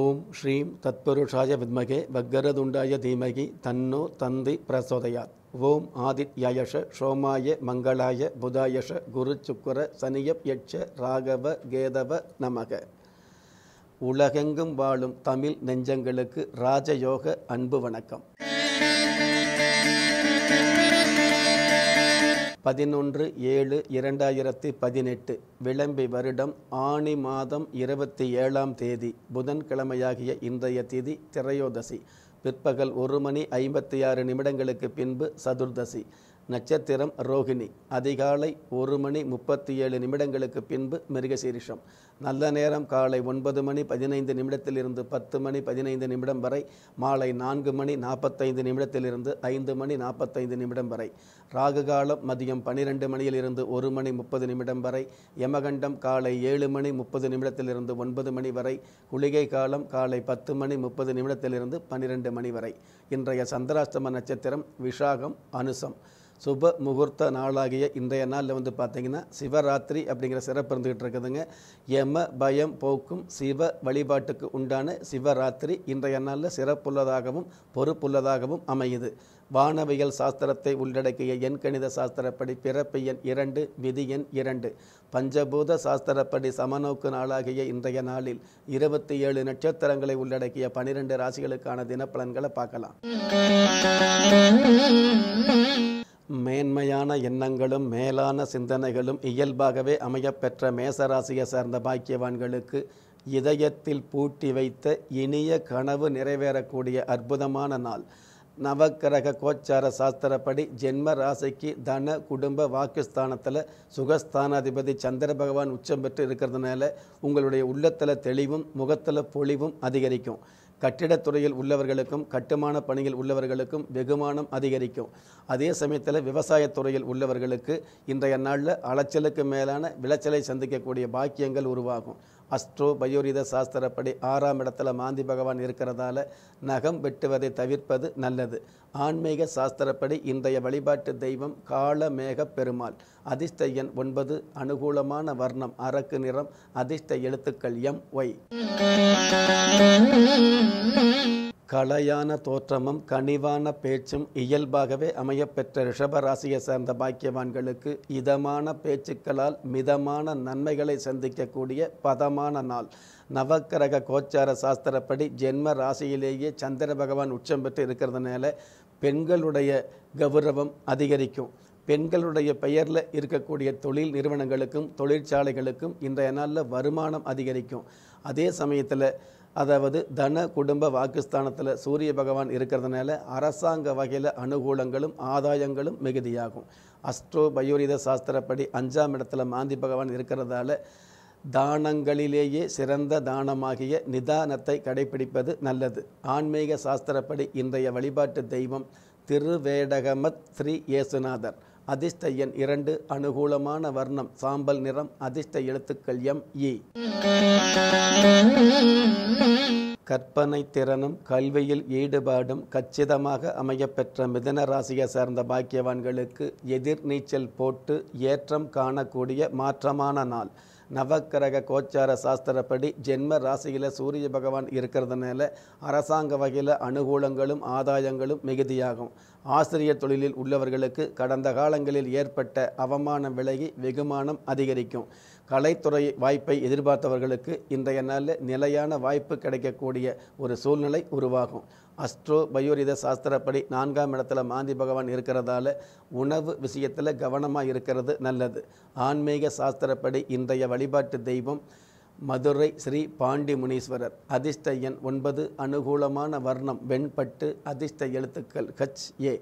ஓம் ஸ்ரீம் தத்பருஷாய வித்மகே பக்கரதுண்டாய தீமகி தன்னோ தந்தி பிரசோதயாத் ஓம் ஆதித்யாயஷ சோமாய மங்களாய புதாயஷ குரு சுக்கர சனியப் யட்ச ராகவ கேதவ நமக உலகெங்கும் வாழும் தமிழ் நெஞ்சங்களுக்கு ராஜயோக அன்பு வணக்கம் பதினொன்று ஏழு இரண்டாயிரத்தி பதினெட்டு விளம்பி வருடம் ஆணி மாதம் இருபத்தி ஏழாம் தேதி புதன்கிழமையாகிய இன்றைய திதி திரையோதசி பிற்பகல் ஒரு மணி ஐம்பத்தி ஆறு நிமிடங்களுக்கு பின்பு சதுர்தசி நட்சத்திரம் ரோகிணி அதிகாலை ஒரு மணி முப்பத்தி ஏழு நிமிடங்களுக்கு பின்பு மிருகசீரிஷம் நல்ல நேரம் காலை ஒன்பது மணி பதினைந்து நிமிடத்திலிருந்து பத்து மணி பதினைந்து நிமிடம் வரை மாலை நான்கு மணி நாற்பத்தைந்து நிமிடத்திலிருந்து ஐந்து மணி நாற்பத்தைந்து நிமிடம் வரை ராகு காலம் மதியம் பனிரெண்டு மணியிலிருந்து ஒரு மணி முப்பது நிமிடம் வரை யமகண்டம் காலை ஏழு மணி முப்பது நிமிடத்திலிருந்து ஒன்பது மணி வரை குளிகை காலம் காலை பத்து மணி முப்பது நிமிடத்திலிருந்து பன்னிரெண்டு மணி வரை இன்றைய சந்திராஷ்டம நட்சத்திரம் விஷாகம் அனுசம் சுப முகூர்த்த நாளாகிய இன்றைய நாளில் வந்து பார்த்திங்கன்னா சிவராத்திரி அப்படிங்கிற சிறப்பு இருந்துக்கிட்டு இருக்குதுங்க எம பயம் போக்கும் சிவ வழிபாட்டுக்கு உண்டான சிவராத்திரி இன்றைய நாளில் சிறப்புள்ளதாகவும் பொறுப்புள்ளதாகவும் அமையுது வானவியல் சாஸ்திரத்தை உள்ளடக்கிய கணித சாஸ்திரப்படி பிறப்பு எண் இரண்டு விதி எண் இரண்டு பஞ்சபூத சாஸ்திரப்படி சமநோக்கு நாளாகிய இன்றைய நாளில் இருபத்தி ஏழு நட்சத்திரங்களை உள்ளடக்கிய பனிரெண்டு ராசிகளுக்கான தினப்பலன்களை பார்க்கலாம் மேன்மையான எண்ணங்களும் மேலான சிந்தனைகளும் இயல்பாகவே அமையப்பெற்ற மேசராசியை சார்ந்த பாக்கியவான்களுக்கு இதயத்தில் பூட்டி வைத்த இனிய கனவு நிறைவேறக்கூடிய அற்புதமான நாள் நவக்கிரக கோச்சார சாஸ்திரப்படி ஜென்ம ராசிக்கு தன குடும்ப வாக்குஸ்தானத்தில் சுகஸ்தானாதிபதி சந்திர பகவான் உச்சம் பெற்று இருக்கிறதுனால உங்களுடைய உள்ளத்தில் தெளிவும் முகத்தில் பொழிவும் அதிகரிக்கும் கட்டிடத்துறையில் உள்ளவர்களுக்கும் கட்டுமான பணியில் உள்ளவர்களுக்கும் வெகுமானம் அதிகரிக்கும் அதே சமயத்தில் விவசாயத்துறையில் உள்ளவர்களுக்கு இன்றைய நாளில் அலைச்சலுக்கு மேலான விளைச்சலை சந்திக்கக்கூடிய பாக்கியங்கள் உருவாகும் அஸ்ட்ரோ பயோரித சாஸ்திரப்படி ஆறாம் இடத்துல மாந்தி பகவான் இருக்கிறதால நகம் வெட்டுவதை தவிர்ப்பது நல்லது ஆன்மீக சாஸ்திரப்படி இன்றைய வழிபாட்டு தெய்வம் காலமேக பெருமாள் அதிர்ஷ்ட எண் ஒன்பது அனுகூலமான வர்ணம் அரக்கு நிறம் அதிர்ஷ்ட எழுத்துக்கள் எம் ஒய் கலையான தோற்றமும் கனிவான பேச்சும் இயல்பாகவே அமையப்பெற்ற ரிஷபராசியை சேர்ந்த பாக்கியவான்களுக்கு இதமான பேச்சுக்களால் மிதமான நன்மைகளை சந்திக்கக்கூடிய பதமான நாள் நவக்கிரக கோச்சார சாஸ்திரப்படி ஜென்ம ராசியிலேயே சந்திர பகவான் உச்சம் பெற்று இருக்கிறதுனால பெண்களுடைய கௌரவம் அதிகரிக்கும் பெண்களுடைய பெயரில் இருக்கக்கூடிய தொழில் நிறுவனங்களுக்கும் தொழிற்சாலைகளுக்கும் இன்றைய நாளில் வருமானம் அதிகரிக்கும் அதே சமயத்தில் அதாவது தன குடும்ப வாக்குஸ்தானத்தில் சூரிய பகவான் இருக்கிறதுனால அரசாங்க வகையில் அனுகூலங்களும் ஆதாயங்களும் மிகுதியாகும் அஸ்ட்ரோ பயோரித சாஸ்திரப்படி அஞ்சாம் இடத்துல மாந்தி பகவான் இருக்கிறதால தானங்களிலேயே சிறந்த தானமாகிய நிதானத்தை கடைபிடிப்பது நல்லது ஆன்மீக சாஸ்திரப்படி இன்றைய வழிபாட்டு தெய்வம் திருவேடகமத் ஸ்ரீ இயேசுநாதர் அதிர்ஷ்ட எண் இரண்டு அனுகூலமான வர்ணம் சாம்பல் நிறம் அதிர்ஷ்ட எழுத்துக்கள் எம் இ கற்பனை திறனும் கல்வியில் ஈடுபாடும் கச்சிதமாக அமையப்பெற்ற மிதன ராசியை சார்ந்த பாக்கியவான்களுக்கு எதிர்நீச்சல் போட்டு ஏற்றம் காணக்கூடிய மாற்றமான நாள் நவக்கிரக கோச்சார சாஸ்திரப்படி ஜென்ம ராசியில் சூரிய பகவான் இருக்கிறதுனால அரசாங்க வகையில் அனுகூலங்களும் ஆதாயங்களும் மிகுதியாகும் ஆசிரியர் தொழிலில் உள்ளவர்களுக்கு கடந்த காலங்களில் ஏற்பட்ட அவமானம் விலகி வெகுமானம் அதிகரிக்கும் கலைத்துறை வாய்ப்பை எதிர்பார்த்தவர்களுக்கு இன்றைய நாளில் நிலையான வாய்ப்பு கிடைக்கக்கூடிய ஒரு சூழ்நிலை உருவாகும் அஸ்ட்ரோ பயோரித சாஸ்திரப்படி நான்காம் இடத்துல மாந்தி பகவான் இருக்கிறதால உணவு விஷயத்தில் கவனமாக இருக்கிறது நல்லது ஆன்மீக சாஸ்திரப்படி இன்றைய வழிபாட்டு தெய்வம் மதுரை ஸ்ரீ பாண்டி முனீஸ்வரர் அதிர்ஷ்ட எண் ஒன்பது அனுகூலமான வர்ணம் வெண்பட்டு அதிர்ஷ்ட எழுத்துக்கள் ஹச் ஏ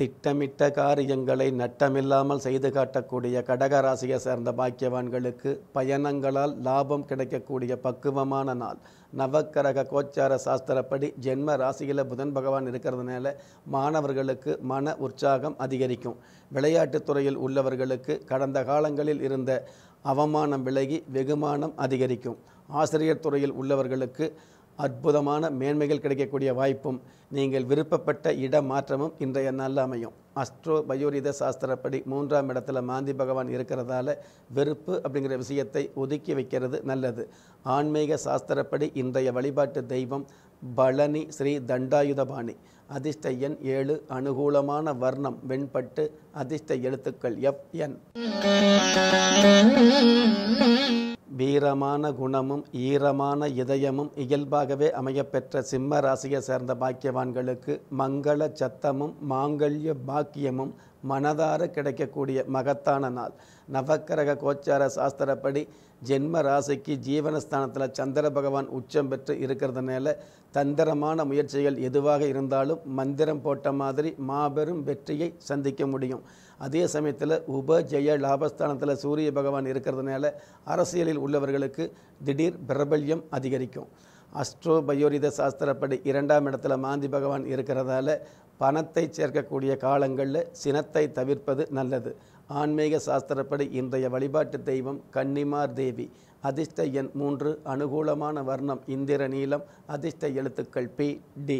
திட்டமிட்ட காரியங்களை நட்டமில்லாமல் செய்து காட்டக்கூடிய கடகராசியை சேர்ந்த பாக்கியவான்களுக்கு பயணங்களால் லாபம் கிடைக்கக்கூடிய பக்குவமான நாள் நவக்கரக கோச்சார சாஸ்திரப்படி ஜென்ம ராசியில் புதன் பகவான் இருக்கிறதுனால மாணவர்களுக்கு மன உற்சாகம் அதிகரிக்கும் விளையாட்டுத் துறையில் உள்ளவர்களுக்கு கடந்த காலங்களில் இருந்த அவமானம் விலகி வெகுமானம் அதிகரிக்கும் ஆசிரியர் துறையில் உள்ளவர்களுக்கு அற்புதமான மேன்மைகள் கிடைக்கக்கூடிய வாய்ப்பும் நீங்கள் விருப்பப்பட்ட இட மாற்றமும் இன்றைய நல்ல அமையும் அஸ்ட்ரோ பயோரித சாஸ்திரப்படி மூன்றாம் இடத்துல மாந்தி பகவான் இருக்கிறதால வெறுப்பு அப்படிங்கிற விஷயத்தை ஒதுக்கி வைக்கிறது நல்லது ஆன்மீக சாஸ்திரப்படி இன்றைய வழிபாட்டு தெய்வம் பழனி ஸ்ரீ தண்டாயுதபாணி அதிர்ஷ்ட எண் ஏழு அனுகூலமான வர்ணம் வெண்பட்டு அதிர்ஷ்ட எழுத்துக்கள் எஃப் என் வீரமான குணமும் ஈரமான இதயமும் இயல்பாகவே அமையப்பெற்ற சிம்ம ராசியை சேர்ந்த பாக்கியவான்களுக்கு மங்கள சத்தமும் மாங்கல்ய பாக்கியமும் மனதார கிடைக்கக்கூடிய மகத்தான நாள் நவக்கரக கோச்சார சாஸ்திரப்படி ஜென்ம ராசிக்கு ஜீவனஸ்தானத்தில் சந்திர பகவான் உச்சம் பெற்று இருக்கிறதுனால தந்திரமான முயற்சிகள் எதுவாக இருந்தாலும் மந்திரம் போட்ட மாதிரி மாபெரும் வெற்றியை சந்திக்க முடியும் அதே சமயத்தில் ஜெய லாபஸ்தானத்தில் சூரிய பகவான் இருக்கிறதுனால அரசியலில் உள்ளவர்களுக்கு திடீர் பிரபல்யம் அதிகரிக்கும் அஸ்ட்ரோபயோரித சாஸ்திரப்படி இரண்டாம் இடத்துல மாந்தி பகவான் இருக்கிறதால பணத்தை சேர்க்கக்கூடிய காலங்களில் சினத்தை தவிர்ப்பது நல்லது ஆன்மீக சாஸ்திரப்படி இன்றைய வழிபாட்டு தெய்வம் கன்னிமார் தேவி அதிர்ஷ்ட எண் மூன்று அனுகூலமான வர்ணம் இந்திர நீளம் அதிர்ஷ்ட எழுத்துக்கள் பி டி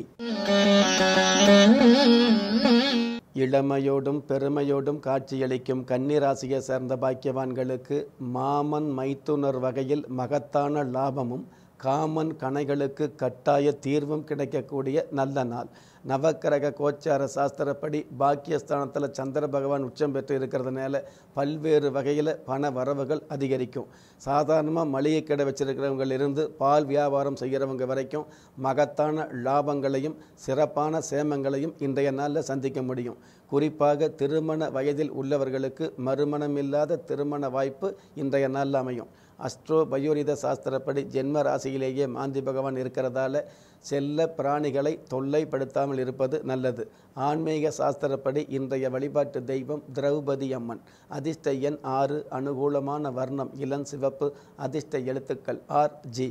இளமையோடும் பெருமையோடும் காட்சியளிக்கும் கன்னிராசியை சேர்ந்த பாக்கியவான்களுக்கு மாமன் மைத்துனர் வகையில் மகத்தான லாபமும் காமன் கணைகளுக்கு கட்டாய தீர்வும் கிடைக்கக்கூடிய நல்ல நாள் நவக்கரக கோச்சார சாஸ்திரப்படி பாக்கியஸ்தானத்தில் சந்திர பகவான் உச்சம் பெற்று இருக்கிறதுனால பல்வேறு வகையில் பண வரவுகள் அதிகரிக்கும் சாதாரணமாக மளிகை கடை இருந்து பால் வியாபாரம் செய்கிறவங்க வரைக்கும் மகத்தான லாபங்களையும் சிறப்பான சேமங்களையும் இன்றைய நாளில் சந்திக்க முடியும் குறிப்பாக திருமண வயதில் உள்ளவர்களுக்கு மறுமணம் இல்லாத திருமண வாய்ப்பு இன்றைய நாளில் அமையும் அஸ்ட்ரோ பயோரித சாஸ்திரப்படி ஜென்ம ராசியிலேயே மாந்தி பகவான் இருக்கிறதால செல்ல பிராணிகளை தொல்லைப்படுத்தாமல் இருப்பது நல்லது ஆன்மீக சாஸ்திரப்படி இன்றைய வழிபாட்டு தெய்வம் திரௌபதி அம்மன் அதிர்ஷ்ட எண் ஆறு அனுகூலமான வர்ணம் இளம் சிவப்பு அதிர்ஷ்ட எழுத்துக்கள் ஆர் ஜி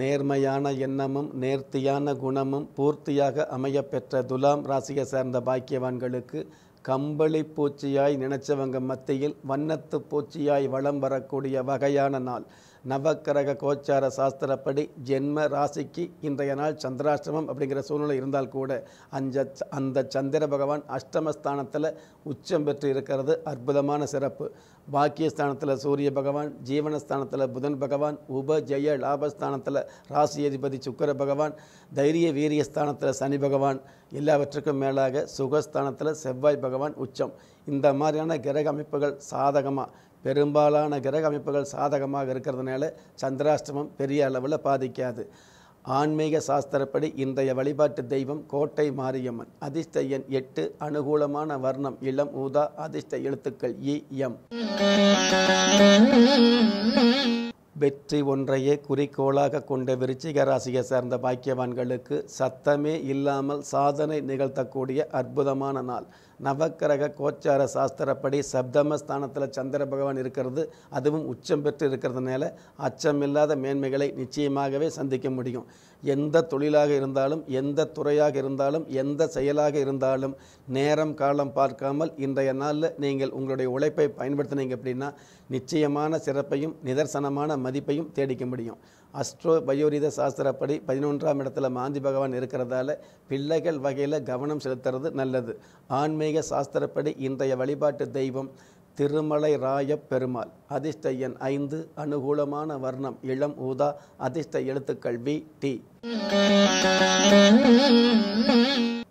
நேர்மையான எண்ணமும் நேர்த்தியான குணமும் பூர்த்தியாக அமையப்பெற்ற துலாம் ராசியை சேர்ந்த பாக்கியவான்களுக்கு கம்பளி பூச்சியாய் நினைச்சவங்க மத்தியில் வண்ணத்து பூச்சியாய் வளம் வரக்கூடிய வகையான நாள் நவக்கிரக கோச்சார சாஸ்திரப்படி ஜென்ம ராசிக்கு இன்றைய நாள் சந்திராஷ்டமம் அப்படிங்கிற சூழ்நிலை இருந்தால் கூட அஞ்ச அந்த சந்திர பகவான் அஷ்டமஸ்தானத்தில் உச்சம் பெற்று இருக்கிறது அற்புதமான சிறப்பு பாக்கியஸ்தானத்தில் சூரிய பகவான் ஜீவனஸ்தானத்தில் புதன் பகவான் உப ஜெய லாபஸ்தானத்தில் ராசி அதிபதி சுக்கர பகவான் தைரிய வீரியஸ்தானத்தில் சனி பகவான் எல்லாவற்றுக்கும் மேலாக சுகஸ்தானத்தில் செவ்வாய் பகவான் உச்சம் இந்த மாதிரியான கிரக அமைப்புகள் சாதகமாக பெரும்பாலான கிரக அமைப்புகள் சாதகமாக இருக்கிறதுனால சந்திராஷ்டமம் பெரிய அளவில் பாதிக்காது ஆன்மீக சாஸ்திரப்படி இன்றைய வழிபாட்டு தெய்வம் கோட்டை மாரியம்மன் அதிர்ஷ்ட எண் எட்டு அனுகூலமான வர்ணம் இளம் ஊதா அதிர்ஷ்ட எழுத்துக்கள் இ எம் வெற்றி ஒன்றையே குறிக்கோளாக கொண்ட விருச்சிக ராசியை சேர்ந்த பாக்கியவான்களுக்கு சத்தமே இல்லாமல் சாதனை நிகழ்த்தக்கூடிய அற்புதமான நாள் நவக்கிரக கோச்சார சாஸ்திரப்படி சப்தமஸ்தானத்தில் சந்திர பகவான் இருக்கிறது அதுவும் உச்சம் பெற்று இருக்கிறதுனால அச்சமில்லாத மேன்மைகளை நிச்சயமாகவே சந்திக்க முடியும் எந்த தொழிலாக இருந்தாலும் எந்த துறையாக இருந்தாலும் எந்த செயலாக இருந்தாலும் நேரம் காலம் பார்க்காமல் இன்றைய நாளில் நீங்கள் உங்களுடைய உழைப்பை பயன்படுத்தினீங்க அப்படின்னா நிச்சயமான சிறப்பையும் நிதர்சனமான மதிப்பையும் தேடிக்க முடியும் அஸ்ட்ரோ பயோரித சாஸ்திரப்படி பதினொன்றாம் இடத்துல மாந்தி பகவான் இருக்கிறதால பிள்ளைகள் வகையில் கவனம் செலுத்துறது நல்லது ஆன்மீக சாஸ்திரப்படி இன்றைய வழிபாட்டு தெய்வம் திருமலை ராய பெருமாள் அதிர்ஷ்ட எண் ஐந்து அனுகூலமான வர்ணம் இளம் ஊதா அதிர்ஷ்ட எழுத்துக்கள் வி டி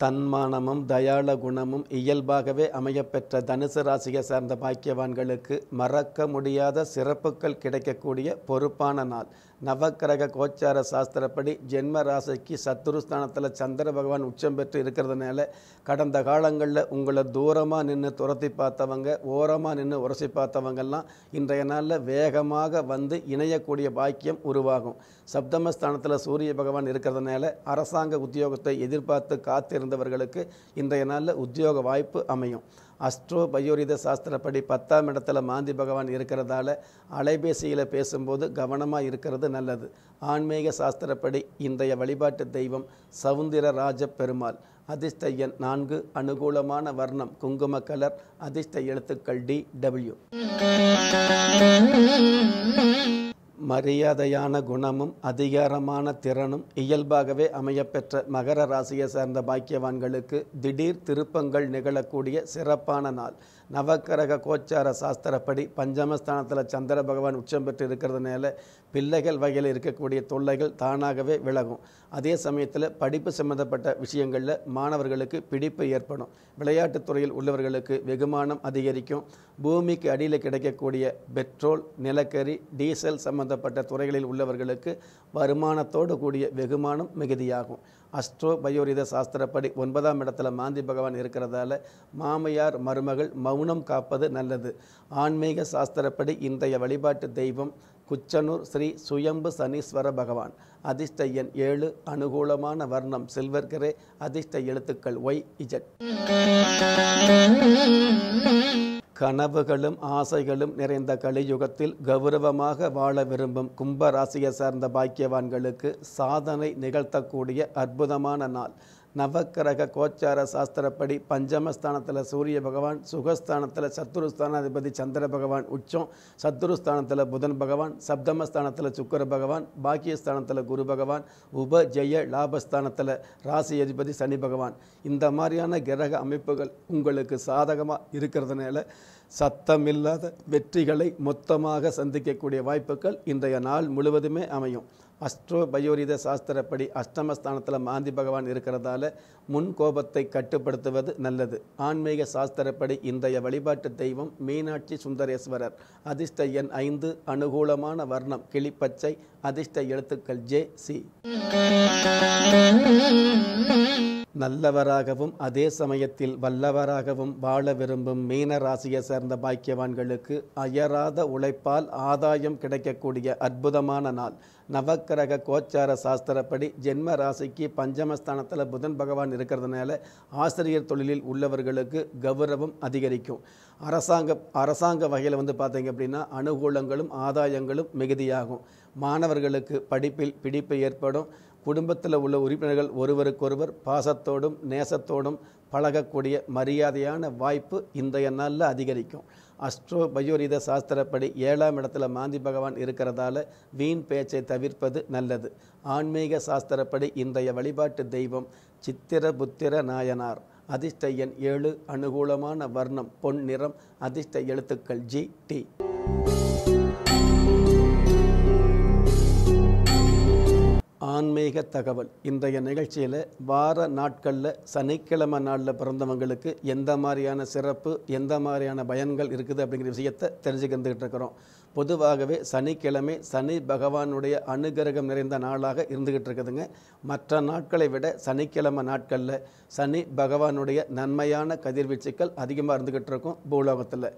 தன்மானமும் தயாள குணமும் இயல்பாகவே அமையப்பெற்ற தனுசு ராசியை சார்ந்த பாக்கியவான்களுக்கு மறக்க முடியாத சிறப்புகள் கிடைக்கக்கூடிய பொறுப்பான நாள் நவக்கிரக கோச்சார சாஸ்திரப்படி ஜென்ம ராசிக்கு சத்துருஸ்தானத்தில் சந்திர பகவான் உச்சம் பெற்று இருக்கிறதுனால கடந்த காலங்களில் உங்களை தூரமாக நின்று துரத்தி பார்த்தவங்க ஓரமாக நின்று உரசி பார்த்தவங்கெல்லாம் இன்றைய நாளில் வேகமாக வந்து இணையக்கூடிய பாக்கியம் உருவாகும் சப்தமஸ்தானத்தில் சூரிய பகவான் இருக்கிறதுனால அரசாங்க உத்தியோகத்தை எதிர்பார்த்து காத்திருந்தவர்களுக்கு இன்றைய நாளில் உத்தியோக வாய்ப்பு அமையும் அஸ்ட்ரோ பயோரித சாஸ்திரப்படி பத்தாம் இடத்துல மாந்தி பகவான் இருக்கிறதால அலைபேசியில் பேசும்போது கவனமாக இருக்கிறது நல்லது ஆன்மீக சாஸ்திரப்படி இன்றைய வழிபாட்டு தெய்வம் சவுந்திர ராஜ பெருமாள் அதிர்ஷ்ட எண் நான்கு அனுகூலமான வர்ணம் குங்கும கலர் அதிர்ஷ்ட எழுத்துக்கள் டி டபிள்யூ மரியாதையான குணமும் அதிகாரமான திறனும் இயல்பாகவே அமையப்பெற்ற மகர ராசியை சேர்ந்த பாக்கியவான்களுக்கு திடீர் திருப்பங்கள் நிகழக்கூடிய சிறப்பான நாள் நவக்கரக கோச்சார சாஸ்திரப்படி பஞ்சமஸ்தானத்தில் சந்திர பகவான் உச்சம் பெற்று இருக்கிறதுனால பிள்ளைகள் வகையில் இருக்கக்கூடிய தொல்லைகள் தானாகவே விலகும் அதே சமயத்தில் படிப்பு சம்மந்தப்பட்ட விஷயங்களில் மாணவர்களுக்கு பிடிப்பு ஏற்படும் விளையாட்டுத் துறையில் உள்ளவர்களுக்கு வெகுமானம் அதிகரிக்கும் பூமிக்கு அடியில் கிடைக்கக்கூடிய பெட்ரோல் நிலக்கரி டீசல் சம்பந்தப்பட்ட துறைகளில் உள்ளவர்களுக்கு வருமானத்தோடு கூடிய வெகுமானம் மிகுதியாகும் அஸ்ட்ரோ பயோரித சாஸ்திரப்படி ஒன்பதாம் இடத்துல மாந்தி பகவான் இருக்கிறதால மாமையார் மருமகள் மௌனம் காப்பது நல்லது ஆன்மீக சாஸ்திரப்படி இன்றைய வழிபாட்டு தெய்வம் குச்சனூர் ஸ்ரீ சுயம்பு சனீஸ்வர பகவான் அதிர்ஷ்ட ஏழு அனுகூலமான வர்ணம் சில்வர் கிரே அதிர்ஷ்ட எழுத்துக்கள் ஒய் இஜட் கனவுகளும் ஆசைகளும் நிறைந்த கலியுகத்தில் கௌரவமாக வாழ விரும்பும் கும்பராசியை சார்ந்த பாக்கியவான்களுக்கு சாதனை நிகழ்த்தக்கூடிய அற்புதமான நாள் நவக்கிரக கோச்சார சாஸ்திரப்படி பஞ்சமஸ்தானத்தில் சூரிய பகவான் சுகஸ்தானத்தில் சத்துருஸ்தானாதிபதி சந்திர பகவான் உச்சம் சத்துருஸ்தானத்தில் புதன் பகவான் சப்தமஸ்தானத்தில் சுக்கர பகவான் பாக்கியஸ்தானத்தில் குரு பகவான் உப ஜெய லாபஸ்தானத்தில் ராசி அதிபதி சனி பகவான் இந்த மாதிரியான கிரக அமைப்புகள் உங்களுக்கு சாதகமாக இருக்கிறதுனால சத்தமில்லாத வெற்றிகளை மொத்தமாக சந்திக்கக்கூடிய வாய்ப்புகள் இன்றைய நாள் முழுவதுமே அமையும் அஸ்ட்ரோ பயோரித சாஸ்திரப்படி அஷ்டமஸ்தானத்தில் மாந்தி பகவான் இருக்கிறதால முன் கோபத்தை கட்டுப்படுத்துவது நல்லது ஆன்மீக சாஸ்திரப்படி இன்றைய வழிபாட்டு தெய்வம் மீனாட்சி சுந்தரேஸ்வரர் அதிர்ஷ்ட எண் ஐந்து அனுகூலமான வர்ணம் கிளிப்பச்சை அதிர்ஷ்ட எழுத்துக்கள் ஜே சி நல்லவராகவும் அதே சமயத்தில் வல்லவராகவும் வாழ விரும்பும் மீன ராசியை சேர்ந்த பாக்கியவான்களுக்கு அயராத உழைப்பால் ஆதாயம் கிடைக்கக்கூடிய அற்புதமான நாள் நவக்கிரக கோச்சார சாஸ்திரப்படி ஜென்ம ராசிக்கு பஞ்சமஸ்தானத்தில் புதன் பகவான் இருக்கிறதுனால ஆசிரியர் தொழிலில் உள்ளவர்களுக்கு கௌரவம் அதிகரிக்கும் அரசாங்க அரசாங்க வகையில் வந்து பார்த்தீங்க அப்படின்னா அனுகூலங்களும் ஆதாயங்களும் மிகுதியாகும் மாணவர்களுக்கு படிப்பில் பிடிப்பு ஏற்படும் குடும்பத்தில் உள்ள உறுப்பினர்கள் ஒருவருக்கொருவர் பாசத்தோடும் நேசத்தோடும் பழகக்கூடிய மரியாதையான வாய்ப்பு இன்றைய நாளில் அதிகரிக்கும் அஸ்ட்ரோ பயோரித சாஸ்திரப்படி ஏழாம் இடத்துல மாந்தி பகவான் இருக்கிறதால வீண் பேச்சை தவிர்ப்பது நல்லது ஆன்மீக சாஸ்திரப்படி இன்றைய வழிபாட்டு தெய்வம் சித்திர புத்திர நாயனார் அதிர்ஷ்ட எண் ஏழு அனுகூலமான வர்ணம் பொன் நிறம் அதிர்ஷ்ட எழுத்துக்கள் ஜி டி ஆன்மீக தகவல் இன்றைய நிகழ்ச்சியில் வார நாட்களில் சனிக்கிழமை நாளில் பிறந்தவங்களுக்கு எந்த மாதிரியான சிறப்பு எந்த மாதிரியான பயன்கள் இருக்குது அப்படிங்கிற விஷயத்தை தெரிஞ்சுக்கிட்டுக்கிட்டு இருக்கிறோம் பொதுவாகவே சனிக்கிழமை சனி பகவானுடைய அனுகிரகம் நிறைந்த நாளாக இருந்துக்கிட்டு இருக்குதுங்க மற்ற நாட்களை விட சனிக்கிழமை நாட்களில் சனி பகவானுடைய நன்மையான கதிர்வீச்சுக்கள் அதிகமாக இருந்துக்கிட்டு இருக்கும் பூலோகத்தில்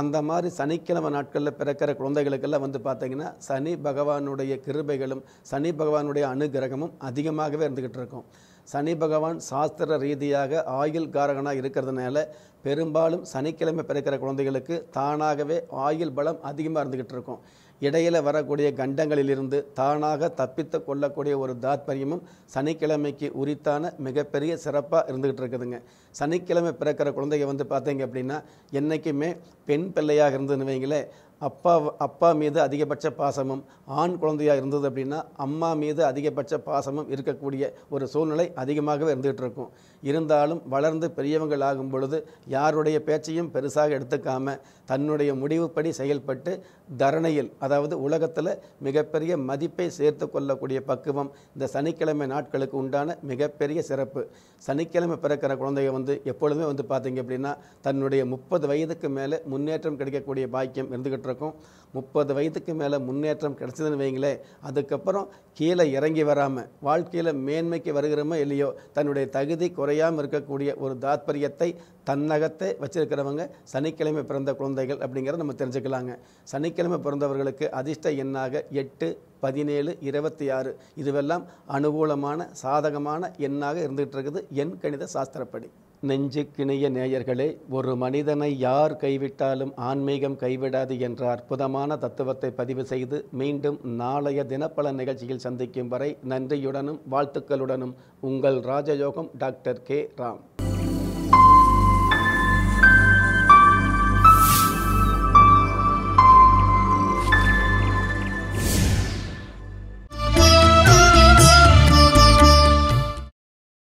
அந்த மாதிரி சனிக்கிழமை நாட்களில் பிறக்கிற குழந்தைகளுக்கெல்லாம் வந்து பார்த்திங்கன்னா சனி பகவானுடைய கிருபைகளும் சனி பகவானுடைய அனுகிரகமும் அதிகமாகவே இருந்துக்கிட்டு இருக்கும் சனி பகவான் சாஸ்திர ரீதியாக ஆயுள் காரகனாக இருக்கிறதுனால பெரும்பாலும் சனிக்கிழமை பிறக்கிற குழந்தைகளுக்கு தானாகவே ஆயுள் பலம் அதிகமாக இருந்துக்கிட்டு இருக்கும் இடையில் வரக்கூடிய கண்டங்களிலிருந்து தானாக தப்பித்து கொள்ளக்கூடிய ஒரு தாத்பரியமும் சனிக்கிழமைக்கு உரித்தான மிகப்பெரிய சிறப்பாக இருந்துகிட்டு இருக்குதுங்க சனிக்கிழமை பிறக்கிற குழந்தைங்க வந்து பார்த்தீங்க அப்படின்னா என்றைக்குமே பெண் பிள்ளையாக இருந்துன்னு வைங்களேன் அப்பா அப்பா மீது அதிகபட்ச பாசமும் ஆண் குழந்தையாக இருந்தது அப்படின்னா அம்மா மீது அதிகபட்ச பாசமும் இருக்கக்கூடிய ஒரு சூழ்நிலை அதிகமாகவே இருந்துகிட்டு இருக்கும் இருந்தாலும் வளர்ந்து பெரியவங்கள் ஆகும் பொழுது யாருடைய பேச்சையும் பெருசாக எடுத்துக்காமல் தன்னுடைய முடிவுப்படி செயல்பட்டு தரணையில் அதாவது உலகத்தில் மிகப்பெரிய மதிப்பை சேர்த்து கொள்ளக்கூடிய பக்குவம் இந்த சனிக்கிழமை நாட்களுக்கு உண்டான மிகப்பெரிய சிறப்பு சனிக்கிழமை பிறக்கிற குழந்தைய வந்து எப்பொழுதுமே வந்து பார்த்தீங்க அப்படின்னா தன்னுடைய முப்பது வயதுக்கு மேலே முன்னேற்றம் கிடைக்கக்கூடிய பாக்கியம் இருந்துகிட்டு இருக்கும் முப்பது வயதுக்கு மேலே முன்னேற்றம் கிடச்சிதுன்னு வைங்களே அதுக்கப்புறம் கீழே இறங்கி வராமல் வாழ்க்கையில் மேன்மைக்கு வருகிறோமோ இல்லையோ தன்னுடைய தகுதி குறையாமல் இருக்கக்கூடிய ஒரு தாத்பரியத்தை தன்னகத்தை வச்சிருக்கிறவங்க சனிக்கிழமை பிறந்த குழந்தைகள் அப்படிங்கிறத நம்ம தெரிஞ்சுக்கலாங்க சனிக்கிழமை பிறந்தவர்களுக்கு அதிர்ஷ்ட எண்ணாக எட்டு பதினேழு இருபத்தி ஆறு இதுவெல்லாம் அனுகூலமான சாதகமான எண்ணாக இருந்துகிட்டு இருக்குது என் கணித சாஸ்திரப்படி நெஞ்சுக்கிணைய நேயர்களே ஒரு மனிதனை யார் கைவிட்டாலும் ஆன்மீகம் கைவிடாது என்ற அற்புதமான தத்துவத்தை பதிவு செய்து மீண்டும் நாளைய தினப்பல நிகழ்ச்சியில் சந்திக்கும் வரை நன்றியுடனும் வாழ்த்துக்களுடனும் உங்கள் ராஜயோகம் டாக்டர் கே ராம்